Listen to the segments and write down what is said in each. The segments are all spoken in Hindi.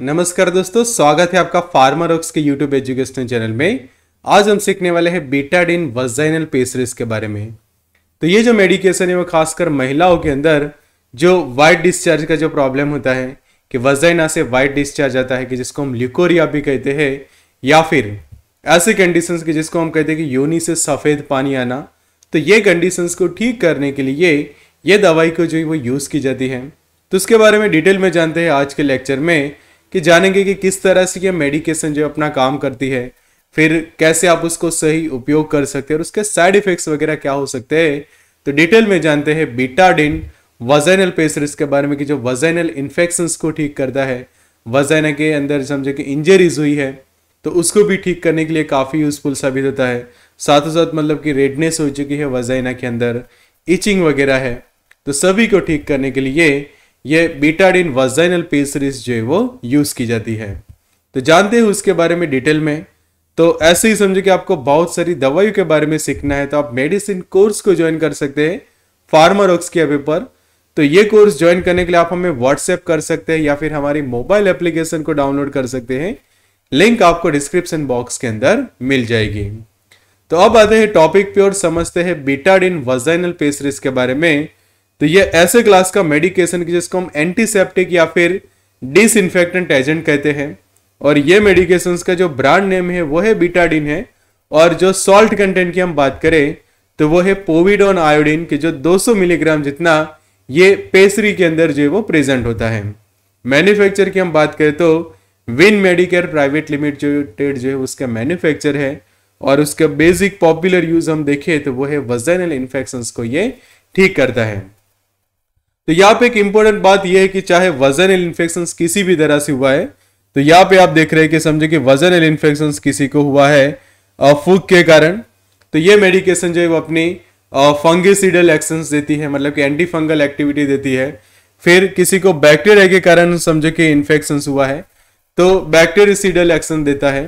नमस्कार दोस्तों स्वागत है आपका फार्मारोक्स के यूट्यूब एजुकेशन चैनल में आज हम सीखने वाले हैं बीटाडिन वजाइनल पेसरिस के बारे में तो ये जो मेडिकेशन है वो खासकर महिलाओं के अंदर जो वाइट डिस्चार्ज का जो प्रॉब्लम होता है कि वजाइना से वाइट डिस्चार्ज आता है कि जिसको हम ल्यूकोरिया भी कहते हैं या फिर ऐसे कंडीशन की जिसको हम कहते हैं कि योनी से सफ़ेद पानी आना तो ये कंडीशंस को ठीक करने के लिए ये दवाई को जो वो यूज़ की जाती है तो उसके बारे में डिटेल में जानते हैं आज के लेक्चर में कि जानेंगे कि किस तरह से ये मेडिकेशन जो अपना काम करती है फिर कैसे आप उसको सही उपयोग कर सकते हैं और उसके साइड इफेक्ट्स वगैरह क्या हो सकते हैं तो डिटेल में जानते हैं बीटाडिन वजाइनल पेसरिस के बारे में कि जो वजाइनल इन्फेक्शन को ठीक करता है वजाइना के अंदर समझे कि इंजरीज हुई है तो उसको भी ठीक करने के लिए काफ़ी यूजफुल साबित होता है साथ साथ मतलब कि रेडनेस हो चुकी है वजाइना के अंदर इचिंग वगैरह है तो सभी को ठीक करने के लिए ये बीटाडिन वजाइनल पेसरिस जो है वो यूज़ की जाती है तो जानते हैं उसके बारे में डिटेल में तो ऐसे ही समझो कि आपको बहुत सारी दवाइयों के बारे में सीखना है तो आप मेडिसिन कोर्स को ज्वाइन कर सकते हैं फार्मारोक्स के अभी पर तो ये कोर्स ज्वाइन करने के लिए आप हमें व्हाट्सएप कर सकते हैं या फिर हमारी मोबाइल एप्लीकेशन को डाउनलोड कर सकते हैं लिंक आपको डिस्क्रिप्शन बॉक्स के अंदर मिल जाएगी तो अब आते हैं टॉपिक पे और समझते हैं बीटाडिन वजाइनल पेसरिस के बारे में तो ये ऐसे क्लास का मेडिकेशन जिसको हम एंटीसेप्टिक या फिर डिसइंफेक्टेंट एजेंट कहते हैं और ये मेडिकेशन का जो ब्रांड नेम है वो है बीटाडिन है और जो सॉल्ट कंटेंट की हम बात करें तो वो है पोविडोन आयोडीन के जो 200 मिलीग्राम जितना ये पेसरी के अंदर जो है वो प्रेजेंट होता है मैन्युफैक्चर की हम बात करें तो विन मेडिकेयर प्राइवेट लिमिटेड जो है उसका मैन्युफैक्चर है और उसका बेसिक पॉपुलर यूज हम देखें तो वो है वजनल इन्फेक्शन को ये ठीक करता है तो यहाँ पे एक इंपॉर्टेंट बात यह है कि चाहे वजन एल इन्फेक्शन किसी भी तरह से हुआ है तो यहाँ पे आप देख रहे हैं कि समझे कि वजन एल इन्फेक्शन किसी को हुआ है फूक के कारण तो ये मेडिकेशन जो है वो अपनी फंगिसिडल एक्शंस देती है मतलब कि एंटी फंगल एक्टिविटी देती है फिर किसी को बैक्टीरिया के कारण समझे कि इन्फेक्शन हुआ है तो बैक्टेरिसीडल एक्शन देता है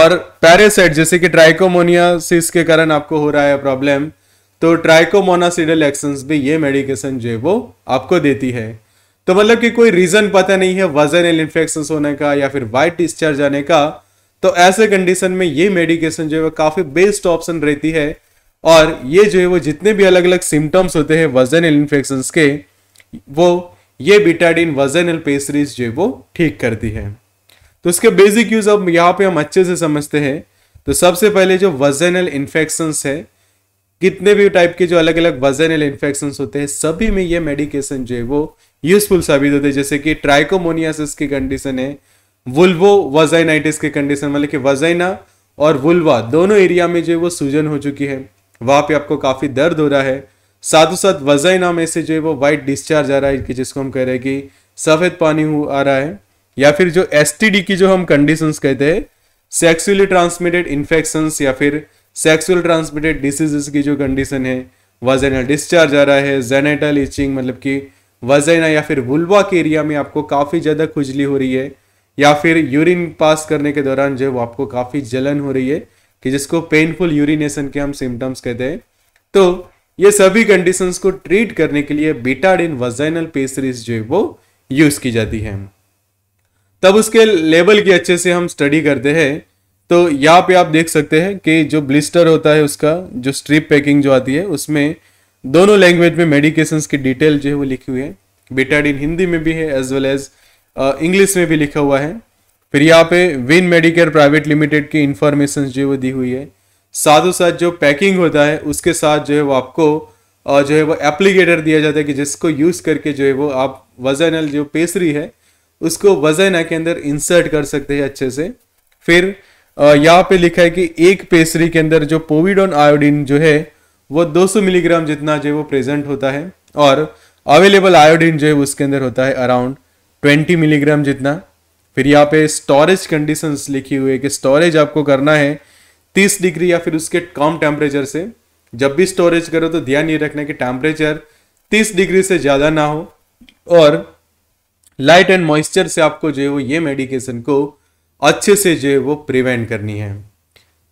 और पैरासाइट जैसे कि ट्राइकोमोनियासिस के कारण आपको हो रहा है प्रॉब्लम तो ट्राइकोमोनासिडल एक्शंस भी ये मेडिकेशन जो है वो आपको देती है तो मतलब कि कोई रीजन पता नहीं है वजन एल इन्फेक्शन होने का या फिर वाइट डिस्चार्ज आने का तो ऐसे कंडीशन में ये मेडिकेशन जो है वो काफी बेस्ट ऑप्शन रहती है और ये जो है वो जितने भी अलग अलग सिम्टम्स होते हैं वजन एल इन्फेक्शन के वो ये बिटाडिन वजन एल पेसरीज जो है वो ठीक करती है तो उसके बेसिक यूज अब यहाँ पे हम अच्छे से समझते हैं तो सबसे पहले जो वजन एल इन्फेक्शन है कितने भी टाइप के जो अलग अलग वजनल इन्फेक्शन होते हैं सभी में ये मेडिकेशन जो है वो यूजफुल साबित होते हैं जैसे कि ट्राइकोमोनियासिस की कंडीशन है वुल्वो वजाइनाइटिस की कंडीशन मतलब कि वजाइना और वुल्वा दोनों एरिया में जो है वो सूजन हो चुकी है वहाँ पे आपको काफ़ी दर्द हो रहा है साथ साथ वजाइना में से जो है वो वाइट डिस्चार्ज आ रहा है कि जिसको हम कह रहे हैं कि सफ़ेद पानी आ रहा है या फिर जो एस की जो हम कंडीशन कहते हैं सेक्सुअली ट्रांसमिटेड इन्फेक्शंस या फिर सेक्सुअल ट्रांसमिटेड डिसीजेस की जो कंडीशन है वजनल डिस्चार्ज आ रहा है जेनेटल इचिंग मतलब कि वजैना या फिर वुल्वा के एरिया में आपको काफ़ी ज़्यादा खुजली हो रही है या फिर यूरिन पास करने के दौरान जो है वो आपको काफ़ी जलन हो रही है कि जिसको पेनफुल यूरिनेशन के हम सिम्टम्स कहते हैं तो ये सभी कंडीशंस को ट्रीट करने के लिए बीटाडिन वजाइनल पेसरीज जो है वो यूज़ की जाती है तब उसके लेवल की अच्छे से हम स्टडी करते हैं तो यहाँ पे आप देख सकते हैं कि जो ब्लिस्टर होता है उसका जो स्ट्रिप पैकिंग जो आती है उसमें दोनों लैंग्वेज में मेडिकेशंस की डिटेल जो है वो लिखी हुई है बिटाडिन हिंदी में भी है एज वेल एज इंग्लिश में भी लिखा हुआ है फिर यहाँ पे विन मेडिकेयर प्राइवेट लिमिटेड की इंफॉर्मेशन जो है वो दी हुई है साथ ही साथ जो पैकिंग होता है उसके साथ जो है वो आपको जो है वो एप्लीकेटर दिया जाता है कि जिसको यूज़ करके जो है वो आप वजन जो पेसरी है उसको वजन के अंदर इंसर्ट कर सकते हैं अच्छे से फिर यहाँ पे लिखा है कि एक पेसरी के अंदर जो पोविडोन आयोडीन जो है वो 200 मिलीग्राम जितना जो है वो प्रेजेंट होता है और अवेलेबल आयोडीन जो है उसके अंदर होता है अराउंड 20 मिलीग्राम जितना फिर यहाँ पे स्टोरेज कंडीशंस लिखी हुई है कि स्टोरेज आपको करना है 30 डिग्री या फिर उसके कम टेम्परेचर से जब भी स्टोरेज करो तो ध्यान ये रखना कि टेम्परेचर तीस डिग्री से ज़्यादा ना हो और लाइट एंड मॉइस्चर से आपको जो है वो ये मेडिकेशन को अच्छे से जो है वो प्रिवेंट करनी है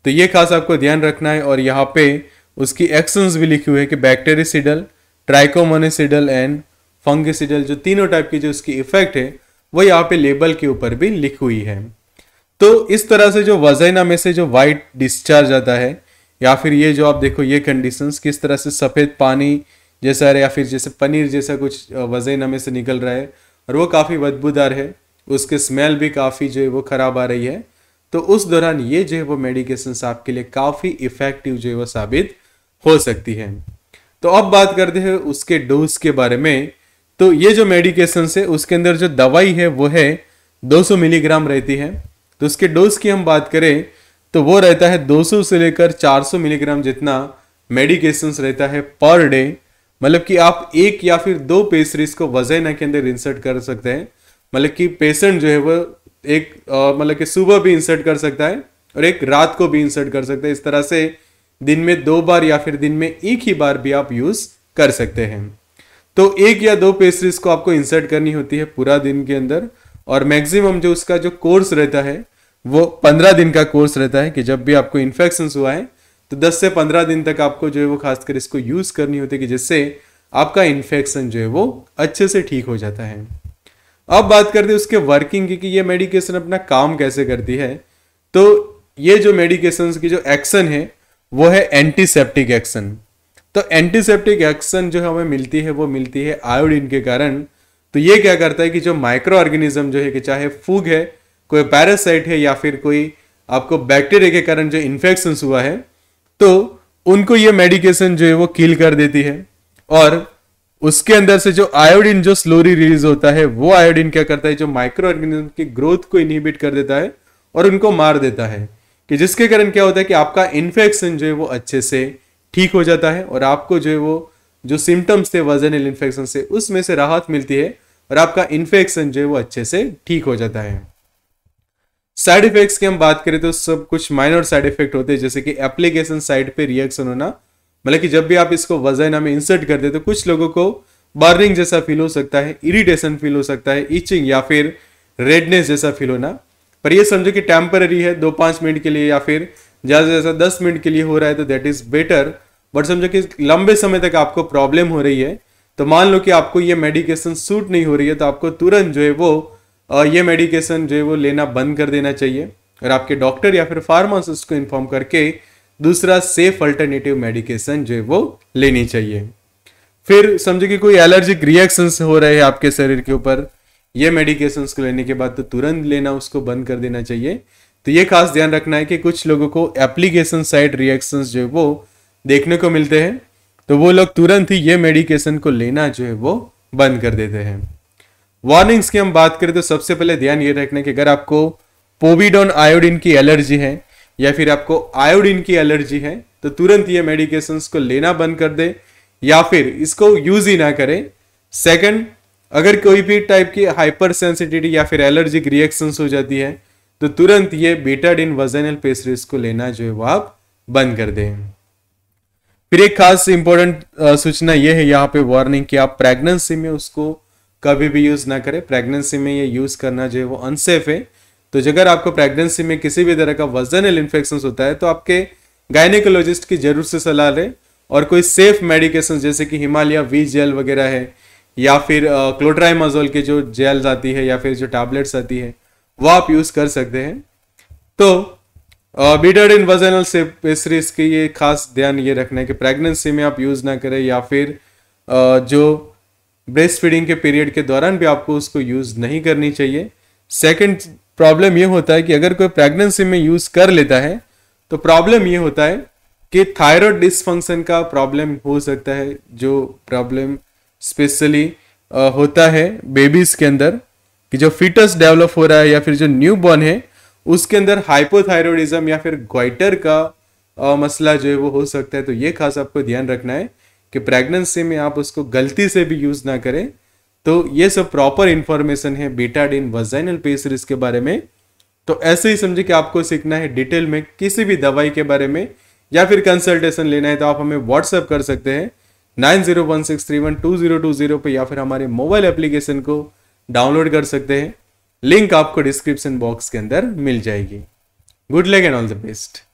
तो ये खास आपको ध्यान रखना है और यहाँ पे उसकी एक्शंस भी लिखी हुई है कि बैक्टेरिसिडल ट्राइकोमोनिसिडल एंड फंगिसिडल जो तीनों टाइप की जो उसकी इफेक्ट है वो यहाँ पे लेबल के ऊपर भी लिखी हुई है तो इस तरह से जो वजाइना में से जो वाइट डिस्चार्ज आता है या फिर ये जो आप देखो ये कंडीशंस किस तरह से सफ़ेद पानी जैसा है या फिर जैसे पनीर जैसा कुछ वजाइना में से निकल रहा है और वो काफ़ी बदबूदार है उसके स्मेल भी काफ़ी जो है वो ख़राब आ रही है तो उस दौरान ये जो है वो मेडिकेशन आपके लिए काफ़ी इफ़ेक्टिव जो है वो साबित हो सकती है तो अब बात करते हैं उसके डोज के बारे में तो ये जो मेडिकेशन है उसके अंदर जो दवाई है वो है 200 मिलीग्राम रहती है तो उसके डोज की हम बात करें तो वो रहता है 200 से लेकर 400 मिलीग्राम जितना मेडिकेशंस रहता है पर डे मतलब कि आप एक या फिर दो पेस्ट्रीज को वजैना के अंदर इंसर्ट कर सकते हैं मतलब कि पेशेंट जो है वो एक मतलब कि सुबह भी इंसर्ट कर सकता है और एक रात को भी इंसर्ट कर सकता है इस तरह से दिन में दो बार या फिर दिन में एक ही बार भी आप यूज़ कर सकते हैं तो एक या दो पेस्ट्रीज को आपको इंसर्ट करनी होती है पूरा दिन के अंदर और मैक्सिमम जो उसका जो कोर्स रहता है वो पंद्रह दिन का कोर्स रहता है कि जब भी आपको इन्फेक्शन हुआ है तो दस से पंद्रह दिन तक आपको जो है वो खासकर इसको यूज़ करनी होती है कि जिससे आपका इन्फेक्शन जो है वो अच्छे से ठीक हो जाता है अब बात करते हैं उसके वर्किंग की कि ये मेडिकेशन अपना काम कैसे करती है तो ये जो मेडिकेशन की जो एक्शन है वो है एंटीसेप्टिक एक्शन तो एंटीसेप्टिक एक्शन जो हमें मिलती है वो मिलती है आयोडीन के कारण तो ये क्या करता है कि जो माइक्रो ऑर्गेनिज्म जो है कि चाहे फूग है कोई पैरासाइट है या फिर कोई आपको बैक्टीरिया के कारण जो इन्फेक्शन हुआ है तो उनको ये मेडिकेशन जो है वो किल कर देती है और उसके अंदर से जो आयोडीन जो स्लोरी रिलीज होता है वो आयोडीन क्या करता है जो माइक्रो ऑर्गेनिज्म की ग्रोथ को इनहिबिट कर देता है और उनको मार देता है कि जिसके कारण क्या होता है कि आपका इन्फेक्शन जो है वो अच्छे से ठीक हो जाता है और आपको जो है वो जो सिम्टम्स थे वजनल इन्फेक्शन से उसमें से राहत मिलती है और आपका इन्फेक्शन जो है वो अच्छे से ठीक हो जाता है साइड इफेक्ट्स की हम बात करें तो सब कुछ माइनर साइड इफेक्ट होते हैं जैसे कि एप्लीकेशन साइड पे रिएक्शन होना मतलब कि जब भी आप इसको वजाइना में इंसर्ट कर दे तो कुछ लोगों को बर्निंग जैसा फील हो सकता है इरिटेशन फील हो सकता है इचिंग या फिर रेडनेस जैसा फील होना पर ये समझो कि टेम्पररी है दो पाँच मिनट के लिए या फिर ज़्यादा जैसा दस मिनट के लिए हो रहा है तो दैट इज़ बेटर बट समझो कि लंबे समय तक आपको प्रॉब्लम हो रही है तो मान लो कि आपको ये मेडिकेशन सूट नहीं हो रही है तो आपको तुरंत जो है वो ये मेडिकेशन जो है वो लेना बंद कर देना चाहिए और आपके डॉक्टर या फिर फार्मासिस्ट को इन्फॉर्म करके दूसरा सेफ अल्टरनेटिव मेडिकेशन जो है वो लेनी चाहिए फिर समझो कि कोई एलर्जिक रिएक्शंस हो रहे हैं आपके शरीर के ऊपर ये मेडिकेशन को लेने के बाद तो तुरंत लेना उसको बंद कर देना चाहिए तो ये खास ध्यान रखना है कि कुछ लोगों को एप्लीकेशन साइड रिएक्शंस जो है वो देखने को मिलते हैं तो वो लोग तुरंत ही ये मेडिकेशन को लेना जो है वो बंद कर देते हैं वार्निंग्स की हम बात करें तो सबसे पहले ध्यान ये रखना है कि अगर आपको पोविडोन आयोडीन की एलर्जी है या फिर आपको आयोडीन की एलर्जी है तो तुरंत ये मेडिकेशंस को लेना बंद कर दे या फिर इसको यूज ही ना करें सेकंड अगर कोई भी टाइप की हाइपर सेंसिटिविटी या फिर एलर्जिक रिएक्शंस हो जाती है तो तुरंत ये बीटाडिन वजनल पेस्ट्रीज को लेना जो है वो आप बंद कर दें फिर एक खास इंपॉर्टेंट सूचना यह है यहाँ पे वार्निंग कि आप प्रेगनेंसी में उसको कभी भी यूज़ ना करें प्रेगनेंसी में ये यूज़ करना जो है वो अनसेफ है तो अगर आपको प्रेगनेंसी में किसी भी तरह का वजनल इन्फेक्शन होता है तो आपके गायनेकोलॉजिस्ट की जरूर से सलाह लें और कोई सेफ मेडिकेशन जैसे कि हिमालय वी जेल वगैरह है या फिर क्लोड्राइमाजोल की जो जेल्स आती है या फिर जो टैबलेट्स आती है वह आप यूज़ कर सकते हैं तो बीटर इन वजनल से की ये खास ध्यान ये रखना है कि प्रेगनेंसी में आप यूज़ ना करें या फिर आ, जो ब्रेस्ट फीडिंग के पीरियड के दौरान भी आपको उसको यूज़ नहीं करनी चाहिए सेकेंड प्रॉब्लम ये होता है कि अगर कोई प्रेगनेंसी में यूज कर लेता है तो प्रॉब्लम ये होता है कि थायराइड डिसफंक्शन का प्रॉब्लम हो सकता है जो प्रॉब्लम स्पेशली होता है बेबीज के अंदर कि जो फिटस डेवलप हो रहा है या फिर जो न्यू बॉर्न है उसके अंदर हाइपोथायरोडिज्म या फिर ग्वाइटर का आ, मसला जो है वो हो सकता है तो ये खास आपको ध्यान रखना है कि प्रेगनेंसी में आप उसको गलती से भी यूज़ ना करें तो ये सब प्रॉपर इंफॉर्मेशन है बीटाडिन वजाइनल पेसरिस के बारे में तो ऐसे ही समझे कि आपको सीखना है डिटेल में किसी भी दवाई के बारे में या फिर कंसल्टेशन लेना है तो आप हमें व्हाट्सएप कर सकते हैं nine zero one six three one two zero two zero पर या फिर हमारे मोबाइल एप्लीकेशन को डाउनलोड कर सकते हैं लिंक आपको डिस्क्रिप्शन बॉक्स के अंदर मिल जाएगी good luck and all the best